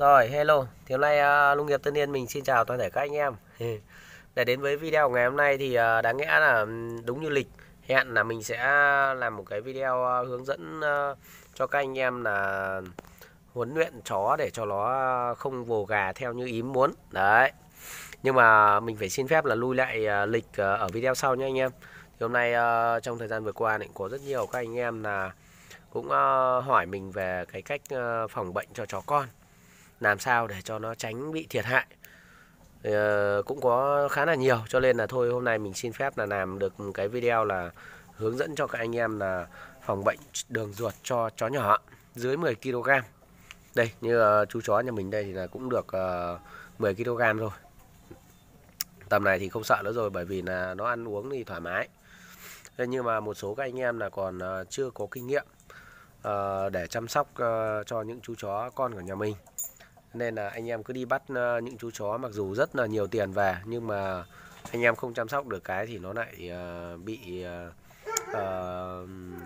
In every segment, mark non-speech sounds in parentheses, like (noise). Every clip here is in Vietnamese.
Rồi, hello. Thì hôm nay uh, à, Lung nghiệp Tân Yên mình xin chào toàn thể các anh em. (laughs) Để đến với video ngày hôm nay thì uh, đáng lẽ là đúng như lịch hẹn là mình sẽ làm một cái video uh, hướng dẫn uh, cho các anh em là huấn luyện chó để cho nó không vồ gà theo như ý muốn. Đấy. Nhưng mà mình phải xin phép là lui lại uh, lịch uh, ở video sau nhé anh em. Thì hôm nay uh, trong thời gian vừa qua thì có rất nhiều các anh em là cũng uh, hỏi mình về cái cách uh, phòng bệnh cho chó con làm sao để cho nó tránh bị thiệt hại uh, cũng có khá là nhiều cho nên là thôi hôm nay mình xin phép là làm được cái video là hướng dẫn cho các anh em là phòng bệnh đường ruột cho chó nhỏ dưới 10 kg đây như uh, chú chó nhà mình đây thì là cũng được uh, 10 kg rồi tầm này thì không sợ nữa rồi bởi vì là nó ăn uống thì thoải mái thế nhưng mà một số các anh em là còn uh, chưa có kinh nghiệm uh, để chăm sóc uh, cho những chú chó con của nhà mình nên là anh em cứ đi bắt ờ, những chú chó mặc dù rất là nhiều tiền về nhưng mà anh em không chăm sóc được cái thì nó lại ờ, bị uh,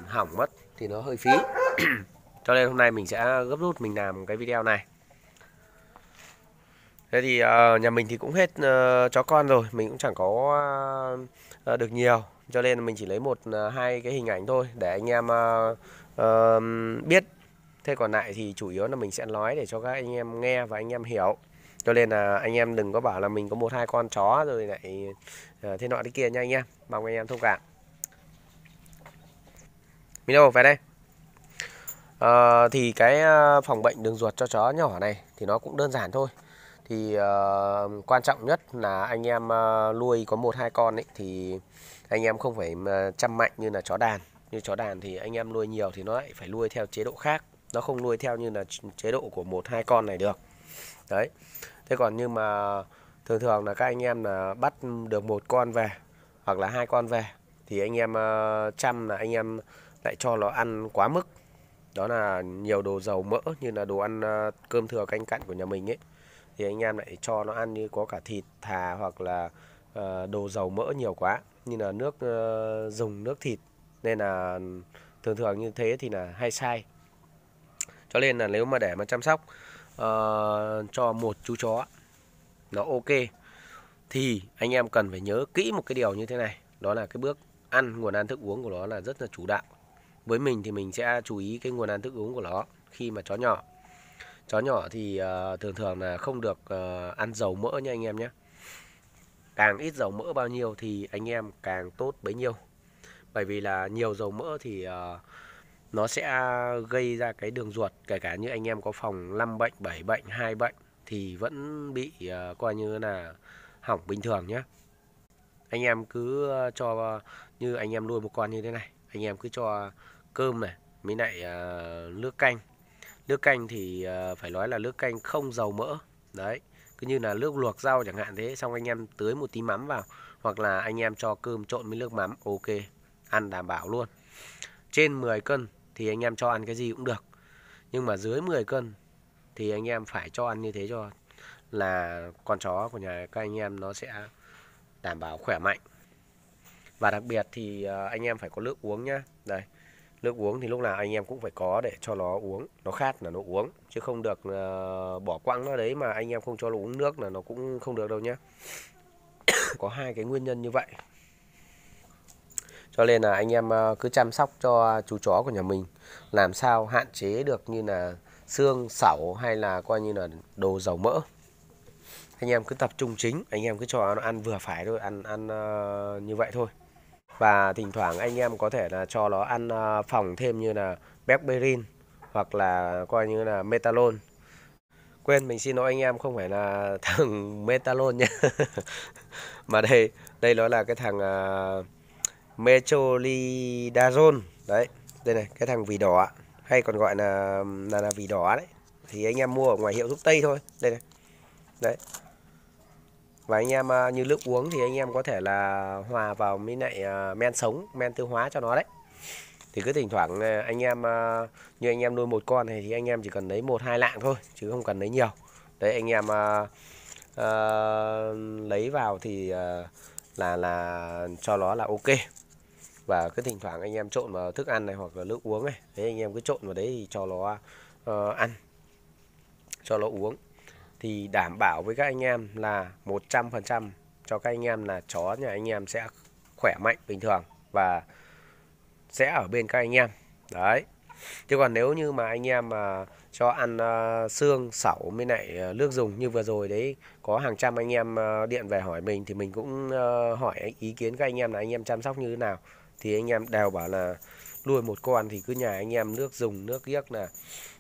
hỏng mất thì nó hơi phí (clears throat) cho nên hôm nay mình sẽ gấp rút mình làm cái video này thế thì uh, nhà mình thì cũng hết uh, chó con rồi mình cũng chẳng có uh, được nhiều cho nên mình chỉ lấy một uh, hai cái hình ảnh thôi để anh em uh, uh, biết thế còn lại thì chủ yếu là mình sẽ nói để cho các anh em nghe và anh em hiểu cho nên là anh em đừng có bảo là mình có một hai con chó rồi lại ờ, thế nọ thế kia nha anh em mong anh em thông cảm mình đâu về đây à, thì cái ờ, phòng bệnh đường ruột cho chó nhỏ này thì nó cũng đơn giản thôi thì uh, quan trọng nhất là anh em uh, nuôi có một hai con ấy thì anh em không phải chăm mạnh như là chó đàn như chó đàn thì anh em nuôi nhiều thì nó lại phải nuôi theo chế độ khác nó không nuôi theo như là chế độ của một hai con này được đấy thế còn nhưng mà thường thường là các anh em là bắt được một con về hoặc là hai con về thì anh em ờ, chăm là anh em lại cho nó ăn quá mức đó là nhiều đồ dầu mỡ như là đồ ăn ờ, cơm thừa canh cặn của nhà mình ấy thì anh em lại cho nó ăn như có cả thịt thà hoặc là ờ, đồ dầu mỡ nhiều quá như là nước dùng nước thịt nên là thường thường như thế thì là hay sai cho nên là nếu mà để mà chăm sóc uh, cho một chú chó nó ok thì anh em cần phải nhớ kỹ một cái điều như thế này đó là cái bước ăn nguồn ăn thức uống của nó là rất là chủ đạo với mình thì mình sẽ chú ý cái nguồn ăn thức uống của nó khi mà chó nhỏ chó nhỏ thì uh, thường thường là không được uh, ăn dầu mỡ nha anh em nhé càng ít dầu mỡ bao nhiêu thì anh em càng tốt bấy nhiêu bởi vì là nhiều dầu mỡ thì uh, nó sẽ gây ra cái đường ruột kể cả như anh em có phòng 5 bệnh 7 bệnh hai bệnh thì vẫn bị ờ, coi như là hỏng bình thường nhé anh em cứ ờ, cho ờ, như anh em nuôi một con như thế này anh em cứ cho cơm này mới lại nước canh nước canh thì phải nói là nước canh không dầu mỡ đấy cứ như là nước luộc rau chẳng hạn thế xong anh em tưới một tí mắm vào hoặc là anh em cho cơm trộn với nước mắm ok ăn đảm bảo luôn trên 10 cân thì anh em cho ăn cái gì cũng được nhưng mà dưới 10 cân thì anh em phải cho ăn như thế cho là con chó của nhà các anh em nó sẽ đảm bảo khỏe mạnh và đặc biệt thì à, anh em phải có nước uống nhá đây nước uống thì lúc nào anh em cũng phải có để cho nó uống nó khát là nó uống chứ không được uh, bỏ quăng nó đấy mà anh em không cho nó uống nước là nó cũng không được đâu nhá (coughs) có hai cái nguyên nhân như vậy cho nên là anh em ờ, cứ chăm sóc cho chú chó của nhà mình làm sao hạn chế được như là xương sẩu hay là coi như là đồ dầu mỡ anh em cứ tập trung chính anh em cứ cho nó ăn vừa phải thôi ăn ăn uh, như vậy thôi và thỉnh thoảng anh em có thể là cho nó ăn uh, phòng thêm như là berberin hoặc là coi như là metalon quên mình xin lỗi anh em không phải là (laughs) thằng metalon nhé (laughs) mà đây đây nó là cái thằng uh, metrolidazole đấy đây này cái thằng vỉ đỏ hay còn gọi là là là vỉ đỏ đấy thì anh em mua ở ngoài hiệu thuốc tây thôi đây này đấy và anh em à, như nước uống thì anh em có thể là hòa vào với lại à, men sống men tiêu hóa cho nó đấy thì cứ thỉnh thoảng à, anh em như anh em nuôi một con này thì anh em chỉ cần lấy một hai lạng thôi chứ không cần lấy nhiều đấy anh em uh, uh, lấy vào thì uh, là là cho nó là ok và cứ thỉnh thoảng anh em trộn vào thức ăn này hoặc là nước uống này đấy anh em cứ trộn vào đấy thì cho nó uh, ăn cho nó uống thì đảm bảo với các anh em là 100% cho các anh em là chó nhà anh em sẽ khỏe mạnh bình thường và sẽ ở bên các anh em đấy chứ còn nếu như mà anh em mà ờ, cho ăn uh, xương sẩu mới lại uh, nước dùng như vừa rồi đấy có hàng trăm anh em uh, điện về hỏi mình thì mình cũng hỏi ý kiến các anh em là anh em chăm sóc như thế nào thì anh em đều bảo là nuôi một con thì cứ nhà anh em nước dùng nước giếc là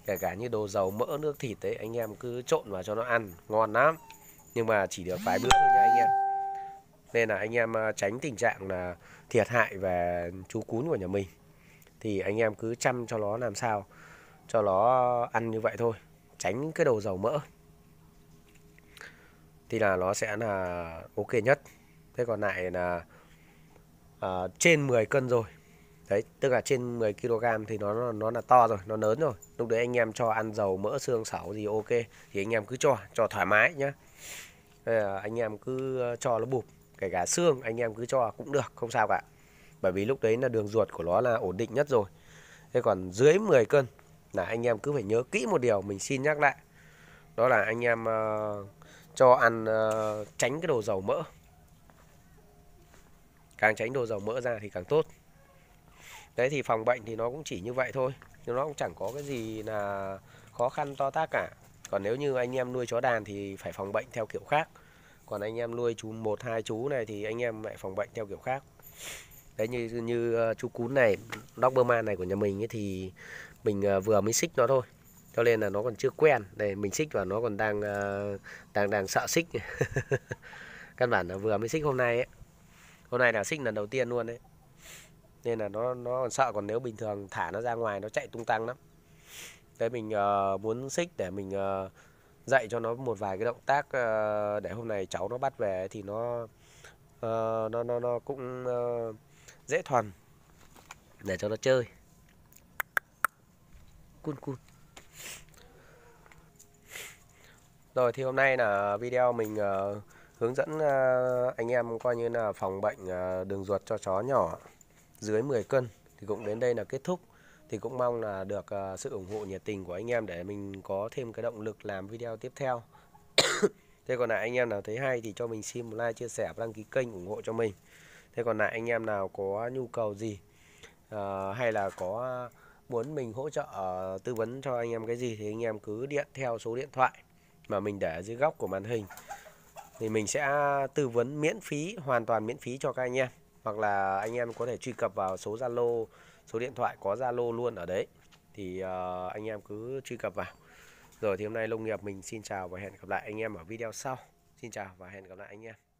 kể cả như đồ dầu mỡ nước thịt ấy anh em cứ trộn vào cho nó ăn ngon lắm nhưng mà chỉ được vài bữa thôi nha anh em nên là anh em à, tránh tình trạng là thiệt hại về chú cún của nhà mình thì anh em cứ chăm cho nó làm sao cho nó ăn như vậy thôi tránh cái đồ dầu mỡ thì là nó sẽ là ok nhất thế còn lại là Ờ, trên 10 cân rồi đấy tức là trên 10 kg thì nó, nó là to rồi nó lớn rồi lúc đấy anh em cho ăn dầu mỡ xương sẩu gì ok thì anh em cứ cho cho thoải mái nhá à, anh em cứ ờ, cho nó bụp kể cả xương anh em cứ cho cũng được không sao cả bởi vì lúc đấy là đường ruột của nó là ổn định nhất rồi thế còn dưới 10 cân là anh em cứ phải nhớ kỹ một điều mình xin nhắc lại đó là anh em uh, cho ăn uh, tránh cái đồ dầu mỡ càng tránh đồ dầu mỡ ra thì càng tốt đấy thì phòng bệnh thì nó cũng chỉ như vậy thôi nhưng nó cũng chẳng có cái gì là khó khăn to tác cả còn nếu như anh em nuôi chó đàn thì phải phòng bệnh theo kiểu khác còn anh em nuôi chú một hai chú này thì anh em lại phòng bệnh theo kiểu khác đấy như như ờ, chú cún này Doberman này của nhà mình ấy thì mình ờ, vừa mới xích nó thôi cho nên là nó còn chưa quen đây mình xích và nó còn đang ờ, đang đang sợ xích (laughs) căn bản là vừa mới xích hôm nay ấy hôm nay là sinh lần đầu tiên luôn đấy nên là nó nó còn sợ còn nếu bình thường thả nó ra ngoài nó chạy tung tăng lắm đấy mình uh, muốn xích để mình uh, dạy cho nó một vài cái động tác uh, để hôm nay cháu nó bắt về thì nó uh, nó nó nó cũng uh, dễ thuần để cho nó chơi cun cun rồi thì hôm nay là video mình uh, hướng dẫn à, anh em coi như là phòng bệnh à, đường ruột cho chó nhỏ dưới 10 cân thì cũng đến đây là kết thúc thì cũng mong là được à, sự ủng hộ nhiệt tình của anh em để mình có thêm cái động lực làm video tiếp theo (coughs) thế còn lại anh em nào thấy hay thì cho mình xin một like chia sẻ và đăng ký kênh ủng hộ cho mình thế còn lại anh em nào có nhu cầu gì uh, hay là có muốn mình hỗ trợ tư vấn cho anh em cái gì thì anh em cứ điện theo số điện thoại mà mình để dưới góc của màn hình thì mình sẽ tư vấn miễn phí hoàn toàn miễn phí cho các anh em hoặc là anh em có thể truy cập vào số Zalo số điện thoại có Zalo luôn ở đấy thì uh, anh em cứ truy cập vào rồi thì hôm nay Lông nghiệp mình xin chào và hẹn gặp lại anh em ở video sau xin chào và hẹn gặp lại anh em